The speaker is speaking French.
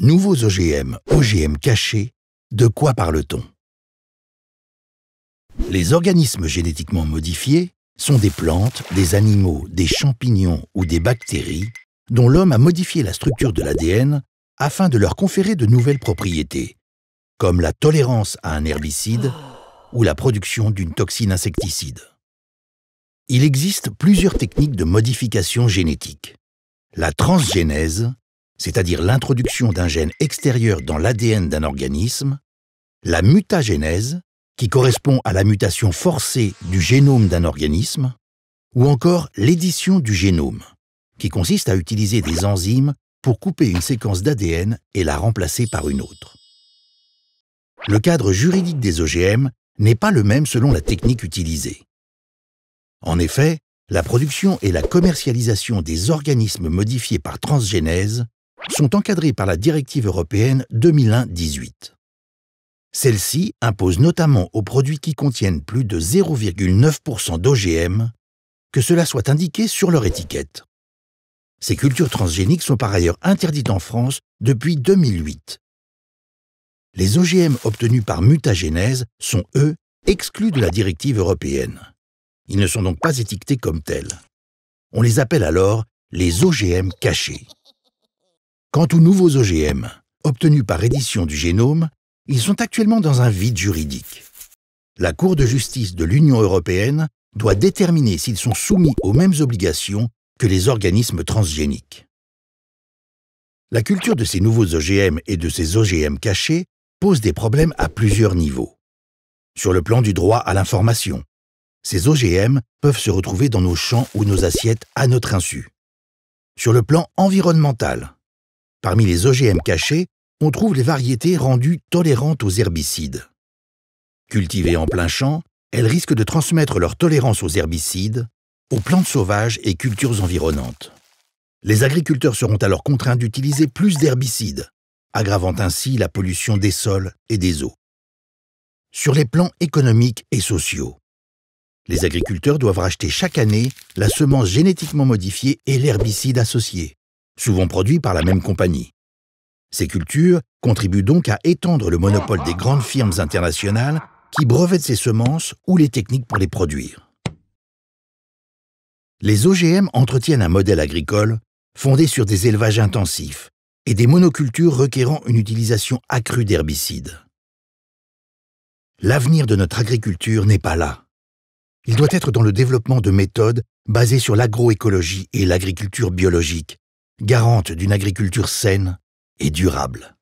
Nouveaux OGM, OGM cachés, de quoi parle-t-on Les organismes génétiquement modifiés sont des plantes, des animaux, des champignons ou des bactéries dont l'homme a modifié la structure de l'ADN afin de leur conférer de nouvelles propriétés, comme la tolérance à un herbicide ou la production d'une toxine insecticide. Il existe plusieurs techniques de modification génétique. La transgénèse, c'est-à-dire l'introduction d'un gène extérieur dans l'ADN d'un organisme, la mutagénèse, qui correspond à la mutation forcée du génome d'un organisme, ou encore l'édition du génome, qui consiste à utiliser des enzymes pour couper une séquence d'ADN et la remplacer par une autre. Le cadre juridique des OGM n'est pas le même selon la technique utilisée. En effet, la production et la commercialisation des organismes modifiés par transgénèse sont encadrés par la directive européenne 2001-18. Celle-ci impose notamment aux produits qui contiennent plus de 0,9% d'OGM que cela soit indiqué sur leur étiquette. Ces cultures transgéniques sont par ailleurs interdites en France depuis 2008. Les OGM obtenus par mutagénèse sont, eux, exclus de la directive européenne. Ils ne sont donc pas étiquetés comme tels. On les appelle alors les OGM cachés. Quant aux nouveaux OGM, obtenus par édition du génome, ils sont actuellement dans un vide juridique. La Cour de justice de l'Union européenne doit déterminer s'ils sont soumis aux mêmes obligations que les organismes transgéniques. La culture de ces nouveaux OGM et de ces OGM cachés pose des problèmes à plusieurs niveaux. Sur le plan du droit à l'information, ces OGM peuvent se retrouver dans nos champs ou nos assiettes à notre insu. Sur le plan environnemental, Parmi les OGM cachés, on trouve les variétés rendues tolérantes aux herbicides. Cultivées en plein champ, elles risquent de transmettre leur tolérance aux herbicides, aux plantes sauvages et cultures environnantes. Les agriculteurs seront alors contraints d'utiliser plus d'herbicides, aggravant ainsi la pollution des sols et des eaux. Sur les plans économiques et sociaux, les agriculteurs doivent racheter chaque année la semence génétiquement modifiée et l'herbicide associé souvent produits par la même compagnie. Ces cultures contribuent donc à étendre le monopole des grandes firmes internationales qui brevettent ces semences ou les techniques pour les produire. Les OGM entretiennent un modèle agricole fondé sur des élevages intensifs et des monocultures requérant une utilisation accrue d'herbicides. L'avenir de notre agriculture n'est pas là. Il doit être dans le développement de méthodes basées sur l'agroécologie et l'agriculture biologique, garante d'une agriculture saine et durable.